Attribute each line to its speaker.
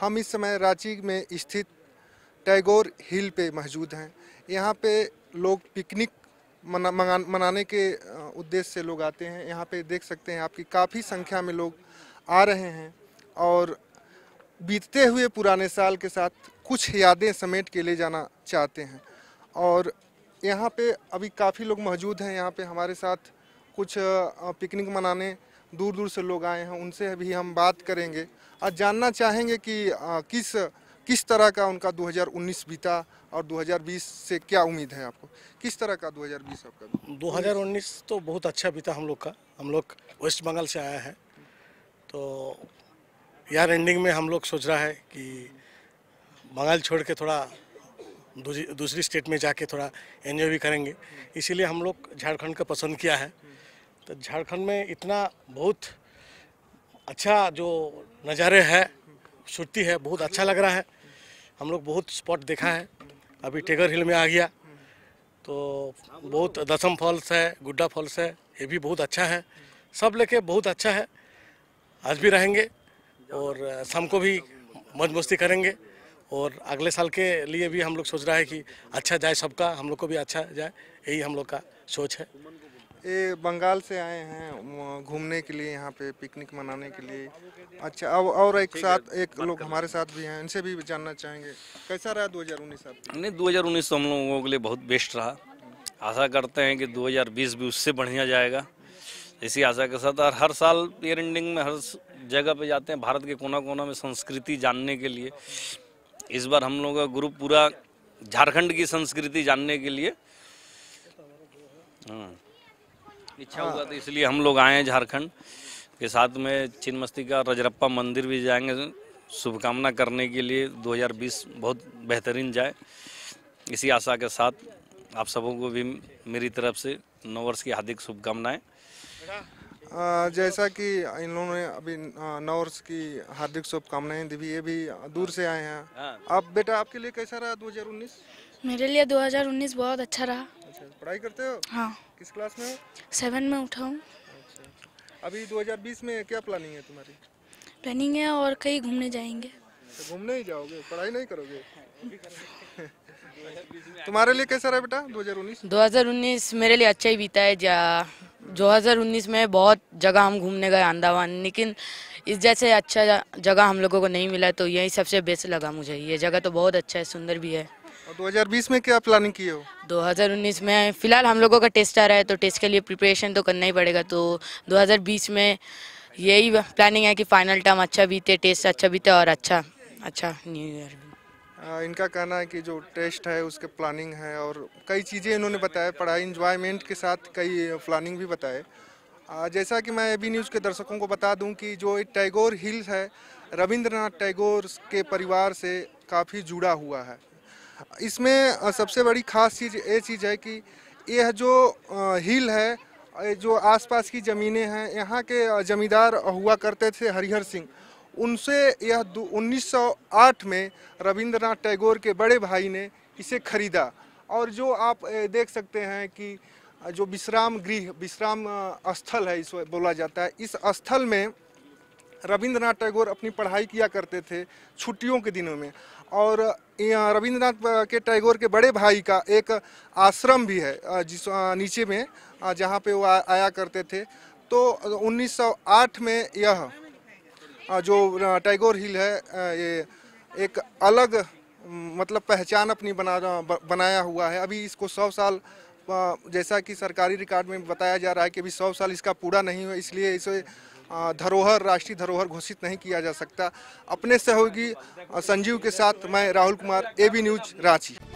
Speaker 1: हम इस समय रांची में स्थित टैगोर हिल पे मौजूद हैं यहाँ पे लोग पिकनिक मना, मना, मनाने के उद्देश्य से लोग आते हैं यहाँ पे देख सकते हैं आपकी काफ़ी संख्या में लोग आ रहे हैं और बीतते हुए पुराने साल के साथ कुछ यादें समेट के ले जाना चाहते हैं और यहाँ पे अभी काफ़ी लोग मौजूद हैं यहाँ पे हमारे साथ कुछ पिकनिक मनाने दूर दूर से लोग आए हैं उनसे भी हम बात करेंगे और जानना चाहेंगे कि किस किस तरह का उनका 2019 बीता और
Speaker 2: 2020 से क्या उम्मीद है आपको
Speaker 1: किस तरह का 2020 आपका
Speaker 2: 2019 तो बहुत अच्छा बीता हम लोग का हम लोग वेस्ट बंगाल से आया है तो यार एंडिंग में हम लोग सोच रहा है कि बंगाल छोड़ के थोड़ा दूसरी स्टेट में जाके थोड़ा एंजॉय भी करेंगे इसीलिए हम लोग झारखंड का पसंद किया है तो झारखंड में इतना बहुत अच्छा जो नज़ारे है सुरती है बहुत अच्छा लग रहा है हम लोग बहुत स्पॉट देखा है अभी टेगर हिल में आ गया तो बहुत दसम फॉल्स है गुड्डा फॉल्स है ये भी बहुत अच्छा है सब लेके बहुत अच्छा है आज भी रहेंगे और शाम को भी मौज मस्ती करेंगे और अगले साल के लिए भी हम लोग सोच रहा है कि अच्छा जाए सबका हम लोग को भी अच्छा जाए यही हम लोग का सोच है ये बंगाल
Speaker 1: से आए हैं घूमने के लिए यहाँ पे पिकनिक मनाने के लिए अच्छा अब और एक साथ एक लोग हमारे साथ भी हैं इनसे भी जानना चाहेंगे कैसा रहा 2019 उन्नीस
Speaker 3: नहीं 2019 तो हम लोगों के लिए बहुत बेस्ट रहा आशा करते हैं कि 2020 भी उससे बढ़िया जाएगा इसी आशा के साथ और हर साल ईयर एंडिंग में हर जगह पर जाते हैं भारत के कोना कोना में संस्कृति जानने के लिए इस बार हम लोगों का ग्रुप पूरा झारखंड की संस्कृति जानने के लिए हाँ इच्छा हुआ हाँ। तो इसलिए हम लोग आए हैं झारखंड के साथ में चिनमस्ती मस्ती का रजरप्पा मंदिर भी जाएंगे शुभकामना करने के लिए 2020 बहुत बेहतरीन जाए इसी आशा के साथ आप सबों को भी मेरी तरफ से नौ वर्ष की हार्दिक शुभकामनाएं
Speaker 1: जैसा कि इन लोगों ने अभी नौ वर्ष की हार्दिक शुभकामनाएं दी भी ये भी दूर से आए हैं हाँ। आप बेटा आपके लिए कैसा रहा 2019
Speaker 3: मेरे लिए 2019 बहुत अच्छा रहा
Speaker 1: अच्छा पढ़ाई करते हो हाँ किस क्लास में हो
Speaker 3: सेवन में उठा हूँ अच्छा,
Speaker 1: अच्छा। अभी 2020 में क्या प्लानिंग है तुम्हारी
Speaker 3: प्लानिंग है और कहीं घूमने जाएंगे
Speaker 1: तो घूमने ही जाओगे पढ़ाई नहीं करोगे
Speaker 3: तुम्हारे लिए कैसा रहा बेटा 2019 2019 मेरे लिए अच्छा ही बीता है जा 2019 में बहुत जगह हम घूमने गए अंदावान लेकिन इस जैसे अच्छा जगह हम लोगों को नहीं मिला तो यही सबसे बेस्ट लगा मुझे ये जगह तो बहुत अच्छा है सुंदर भी है और 2020 में क्या प्लानिंग की हो 2019 में फिलहाल हम लोगों का टेस्ट आ रहा है तो टेस्ट के लिए प्रिपरेशन तो करना ही पड़ेगा तो 2020 में यही प्लानिंग है कि फाइनल टर्म अच्छा बीते टेस्ट अच्छा बीते और अच्छा अच्छा न्यू ईयर
Speaker 1: इनका कहना है कि जो टेस्ट है उसके प्लानिंग है और कई चीज़ें इन्होंने बताया पढ़ाई इंजॉयमेंट के साथ कई प्लानिंग भी बताए जैसा कि मैं ए बी न्यूज़ के दर्शकों को बता दूं कि जो टैगोर हिल्स है रविंद्रनाथ टैगोर के परिवार से काफ़ी जुड़ा हुआ है इसमें सबसे बड़ी खास चीज़ ये चीज़ है कि यह जो हिल है जो आसपास की ज़मीनें हैं यहाँ के ज़मींदार हुआ करते थे हरिहर सिंह उनसे यह 1908 में रविंद्रनाथ टैगोर के बड़े भाई ने इसे खरीदा और जो आप देख सकते हैं कि जो विश्राम गृह विश्राम स्थल है इस बोला जाता है इस स्थल में रविंद्रनाथ टैगोर अपनी पढ़ाई किया करते थे छुट्टियों के दिनों में और रविंद्रनाथ के टैगोर के बड़े भाई का एक आश्रम भी है जिस नीचे में जहाँ पे वो आया करते थे तो 1908 में यह जो टैगोर हिल है ये एक अलग मतलब पहचान अपनी बना बनाया हुआ है अभी इसको सौ साल जैसा कि सरकारी रिकॉर्ड में बताया जा रहा है कि अभी सौ साल इसका पूरा नहीं हुआ इसलिए इसे धरोहर राष्ट्रीय धरोहर घोषित नहीं किया जा सकता अपने सहयोगी संजीव के साथ मैं राहुल कुमार ए न्यूज रांची